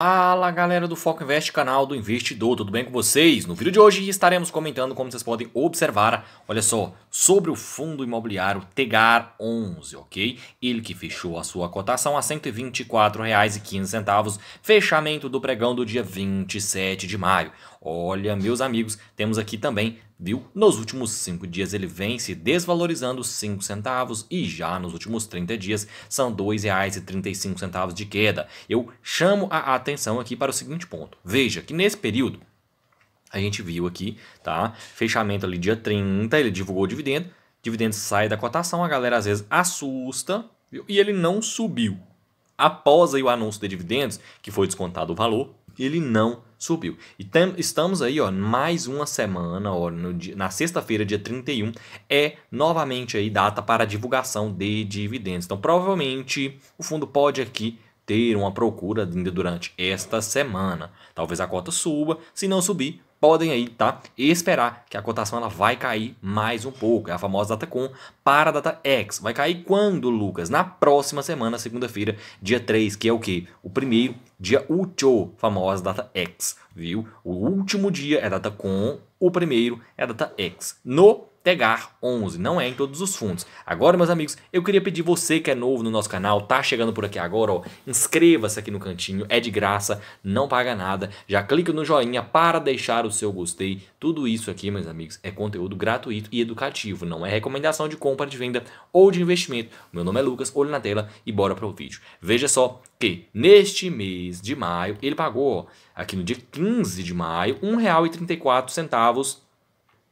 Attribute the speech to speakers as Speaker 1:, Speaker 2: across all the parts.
Speaker 1: Fala galera do Foco Invest, canal do investidor, tudo bem com vocês? No vídeo de hoje estaremos comentando, como vocês podem observar, olha só, sobre o fundo imobiliário Tegar 11, ok? Ele que fechou a sua cotação a R$ 124,15, fechamento do pregão do dia 27 de maio. Olha, meus amigos, temos aqui também, viu? Nos últimos 5 dias ele vem se desvalorizando 5 centavos e já nos últimos 30 dias são R$ 2,35 de queda. Eu chamo a atenção aqui para o seguinte ponto. Veja que nesse período a gente viu aqui, tá? Fechamento ali dia 30, ele divulgou o dividendo, dividendo sai da cotação, a galera às vezes assusta, viu? E ele não subiu. Após aí o anúncio de dividendos, que foi descontado o valor, ele não subiu. E tem, estamos aí, ó, mais uma semana, ó, dia, na sexta-feira, dia 31, é novamente aí data para divulgação de dividendos. Então, provavelmente o fundo pode aqui ter uma procura ainda durante esta semana. Talvez a cota suba, se não subir, podem aí, tá? Esperar que a cotação ela vai cair mais um pouco. É a famosa data com para a data X. Vai cair quando, Lucas? Na próxima semana, segunda-feira, dia 3, que é o quê? O primeiro dia útil, famosa data X, viu? O último dia é data com, o primeiro é data X. No pegar 11, não é em todos os fundos. Agora, meus amigos, eu queria pedir você que é novo no nosso canal, tá chegando por aqui agora, inscreva-se aqui no cantinho, é de graça, não paga nada, já clica no joinha para deixar o seu gostei. Tudo isso aqui, meus amigos, é conteúdo gratuito e educativo, não é recomendação de compra, de venda ou de investimento. Meu nome é Lucas, olho na tela e bora para o vídeo. Veja só que neste mês de maio, ele pagou aqui no dia 15 de maio, e 1,34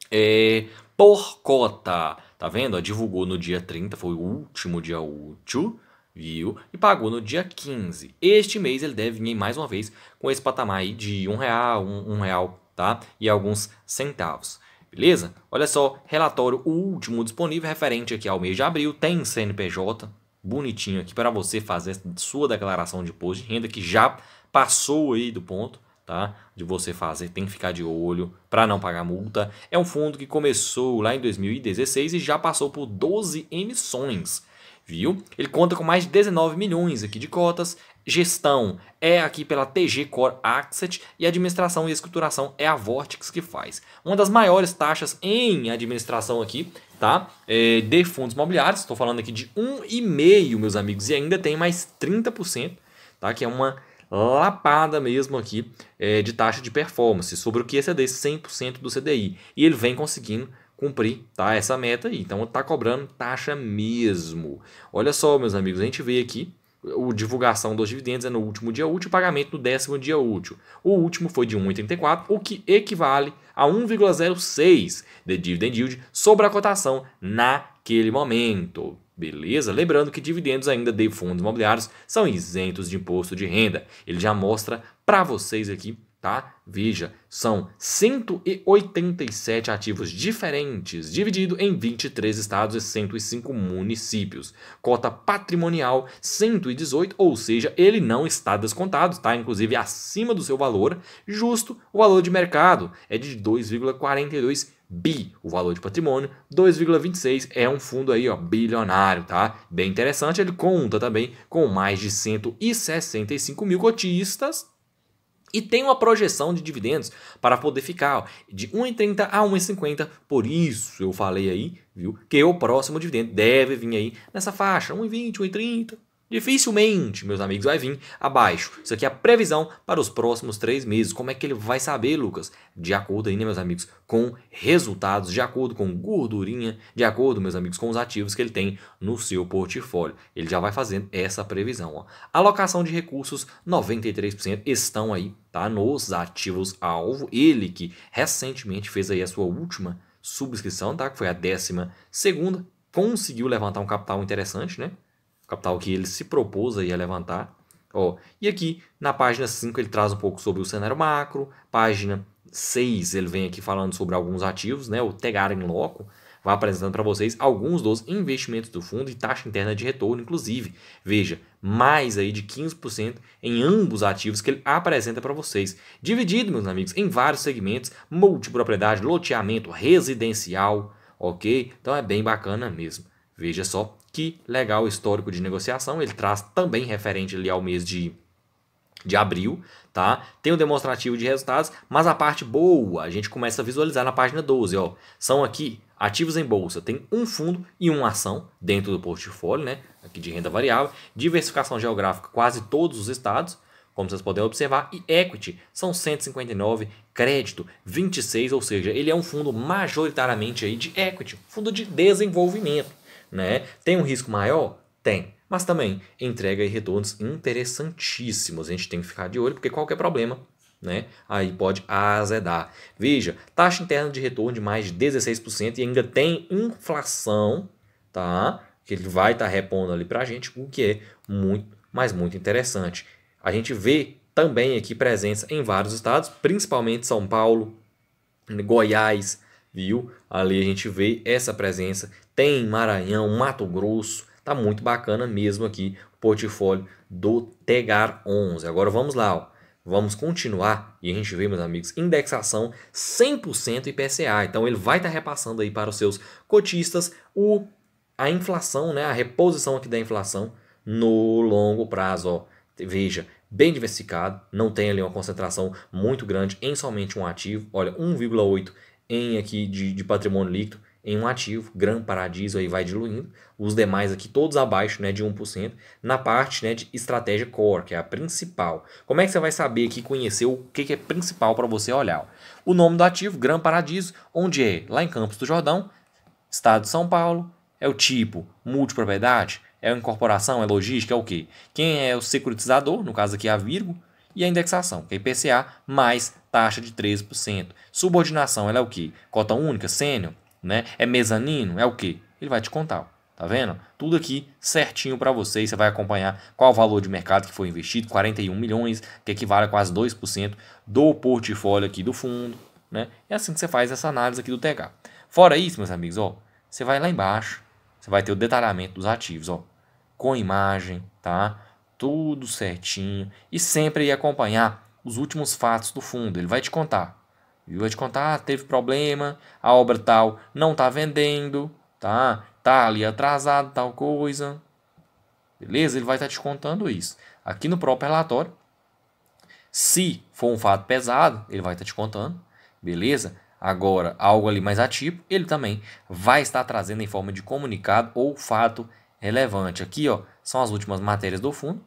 Speaker 1: é, por cota. Tá vendo? Divulgou no dia 30, foi o último dia útil, viu? E pagou no dia 15. Este mês ele deve vir mais uma vez com esse patamar aí de um real, um, um real, tá? E alguns centavos. Beleza? Olha só, relatório último disponível referente aqui ao mês de abril, tem CNPJ bonitinho aqui para você fazer sua declaração de imposto de renda que já passou aí do ponto, tá? De você fazer, tem que ficar de olho para não pagar multa. É um fundo que começou lá em 2016 e já passou por 12 emissões, viu? Ele conta com mais de 19 milhões aqui de cotas. Gestão é aqui pela TG Core Asset e administração e escrituração é a Vortex que faz. Uma das maiores taxas em administração aqui, tá? É de fundos imobiliários, estou falando aqui de 1,5, meus amigos, e ainda tem mais 30%, tá? Que é uma lapada mesmo aqui é, de taxa de performance, sobre o que exceder 100% do CDI. E ele vem conseguindo cumprir tá, essa meta aí. Então está cobrando taxa mesmo. Olha só, meus amigos, a gente vê aqui o divulgação dos dividendos é no último dia útil, pagamento no décimo dia útil. O último foi de 1,84, o que equivale a 1,06 de dividend yield sobre a cotação na naquele momento. Beleza? Lembrando que dividendos ainda de fundos imobiliários são isentos de imposto de renda. Ele já mostra para vocês aqui tá? Veja, são 187 ativos diferentes, dividido em 23 estados e 105 municípios. Cota patrimonial 118, ou seja, ele não está descontado, tá? Inclusive acima do seu valor, justo o valor de mercado é de 2,42 bi, o valor de patrimônio, 2,26 é um fundo aí, ó, bilionário, tá? Bem interessante, ele conta também com mais de 165 mil cotistas, e tem uma projeção de dividendos para poder ficar de 1,30 a 1,50. Por isso eu falei aí, viu, que o próximo dividendo deve vir aí nessa faixa, 1,20, 1,30. Dificilmente, meus amigos, vai vir abaixo. Isso aqui é a previsão para os próximos três meses. Como é que ele vai saber, Lucas? De acordo aí, né, meus amigos, com resultados, de acordo com gordurinha, de acordo, meus amigos, com os ativos que ele tem no seu portfólio. Ele já vai fazendo essa previsão. Ó. Alocação de recursos, 93% estão aí, tá? Nos ativos-alvo. Ele que recentemente fez aí a sua última subscrição, tá? Que foi a décima segunda. Conseguiu levantar um capital interessante, né? capital que ele se propôs aí a levantar. Ó, e aqui na página 5 ele traz um pouco sobre o cenário macro, página 6 ele vem aqui falando sobre alguns ativos, né, o Tegar em Loco, vai apresentando para vocês alguns dos investimentos do fundo e taxa interna de retorno, inclusive. Veja, mais aí de 15% em ambos ativos que ele apresenta para vocês. Dividido, meus amigos, em vários segmentos, multipropriedade, loteamento, residencial, ok? Então é bem bacana mesmo. Veja só que legal o histórico de negociação. Ele traz também referente ali ao mês de, de abril, tá? Tem o um demonstrativo de resultados, mas a parte boa a gente começa a visualizar na página 12, ó. São aqui ativos em bolsa. Tem um fundo e uma ação dentro do portfólio, né? Aqui de renda variável. Diversificação geográfica, quase todos os estados como vocês podem observar, e equity são 159, crédito 26, ou seja, ele é um fundo majoritariamente aí de equity, fundo de desenvolvimento né? Tem um risco maior? Tem. Mas também entrega e retornos interessantíssimos. A gente tem que ficar de olho, porque qualquer é problema né? Aí pode azedar. Veja, taxa interna de retorno de mais de 16% e ainda tem inflação, tá? Que ele vai estar tá repondo ali para a gente, o que é muito, mas muito interessante. A gente vê também aqui presença em vários estados, principalmente São Paulo, Goiás, viu? Ali a gente vê essa presença tem Maranhão, Mato Grosso. Tá muito bacana mesmo aqui o portfólio do Tegar 11. Agora vamos lá, ó. Vamos continuar e a gente vê, meus amigos, indexação 100% IPCA. Então ele vai estar tá repassando aí para os seus cotistas o, a inflação, né, a reposição aqui da inflação no longo prazo. Ó. Veja, bem diversificado, não tem ali uma concentração muito grande em somente um ativo. Olha, 1,8 em aqui de, de patrimônio líquido, em um ativo, Gran Paradiso aí vai diluindo, os demais aqui todos abaixo né, de 1%, na parte né, de estratégia core, que é a principal. Como é que você vai saber aqui, conhecer o que, que é principal para você olhar? O nome do ativo, Gran Paradiso, onde é? Lá em Campos do Jordão, Estado de São Paulo, é o tipo, multipropriedade, é a incorporação, é logística, é o quê? Quem é o securitizador, no caso aqui é a Virgo, e a indexação, que é IPCA mais taxa de 13%. Subordinação, ela é o quê? Cota única, sênior, né? É mezanino, é o quê? Ele vai te contar. Tá vendo? Tudo aqui certinho para você, Você vai acompanhar qual o valor de mercado que foi investido, 41 milhões, que equivale a quase 2% do portfólio aqui do fundo. Né? É assim que você faz essa análise aqui do TH. Fora isso, meus amigos, ó, você vai lá embaixo, você vai ter o detalhamento dos ativos, ó, com imagem, tá? Tudo certinho e sempre acompanhar os últimos fatos do fundo. Ele vai te contar e vou te contar, teve problema, a obra tal não tá vendendo, tá? Tá ali atrasado, tal coisa. Beleza? Ele vai estar tá te contando isso. Aqui no próprio relatório, se for um fato pesado, ele vai estar tá te contando. Beleza? Agora, algo ali mais ativo, ele também vai estar trazendo em forma de comunicado ou fato relevante. Aqui, ó, são as últimas matérias do fundo,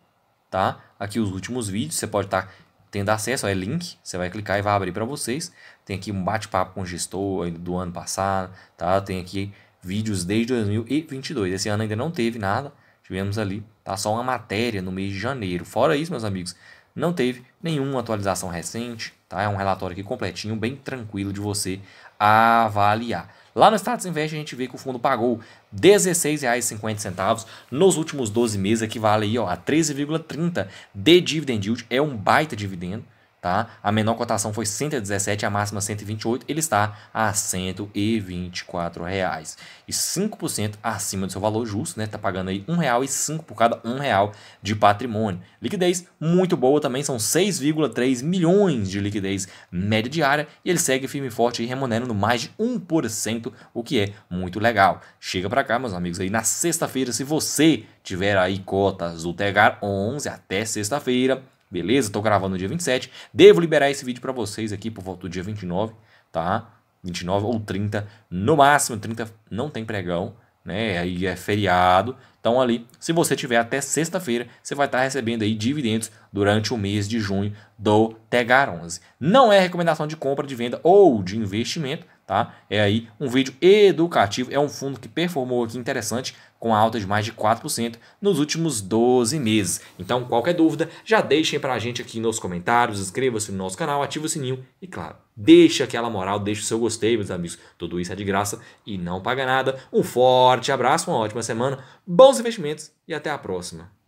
Speaker 1: tá? Aqui os últimos vídeos, você pode estar tá tendo acesso, é link, você vai clicar e vai abrir para vocês. Tem aqui um bate-papo com o gestor do ano passado, tá? Tem aqui vídeos desde 2022. Esse ano ainda não teve nada, tivemos ali, tá? Só uma matéria no mês de janeiro. Fora isso, meus amigos, não teve nenhuma atualização recente, tá? É um relatório aqui completinho, bem tranquilo de você avaliar. Lá no Status Invest a gente vê que o fundo pagou R$ 16,50 nos últimos 12 meses, equivale aí, ó, a 13,30 de dividend yield, é um baita dividendo tá? A menor cotação foi 117, a máxima 128, ele está a 124 reais e 5% acima do seu valor justo, né? Tá pagando aí um real e cinco por cada um real de patrimônio. Liquidez muito boa também, são 6,3 milhões de liquidez média diária e ele segue firme e forte, remunerando mais de 1%, o que é muito legal. Chega para cá, meus amigos, aí na sexta-feira, se você tiver aí cotas do Tegar 11 até sexta-feira, Beleza? Tô gravando no dia 27. Devo liberar esse vídeo para vocês aqui por volta do dia 29, tá? 29 ou 30, no máximo 30 não tem pregão, né? Aí é feriado. Então ali, se você tiver até sexta-feira, você vai estar tá recebendo aí dividendos durante o mês de junho do Tegar 11. Não é recomendação de compra, de venda ou de investimento, Tá? É aí um vídeo educativo, é um fundo que performou aqui interessante com alta de mais de 4% nos últimos 12 meses. Então, qualquer dúvida, já deixem para a gente aqui nos comentários, inscreva-se no nosso canal, ative o sininho e, claro, deixa aquela moral, deixa o seu gostei, meus amigos. Tudo isso é de graça e não paga nada. Um forte abraço, uma ótima semana, bons investimentos e até a próxima.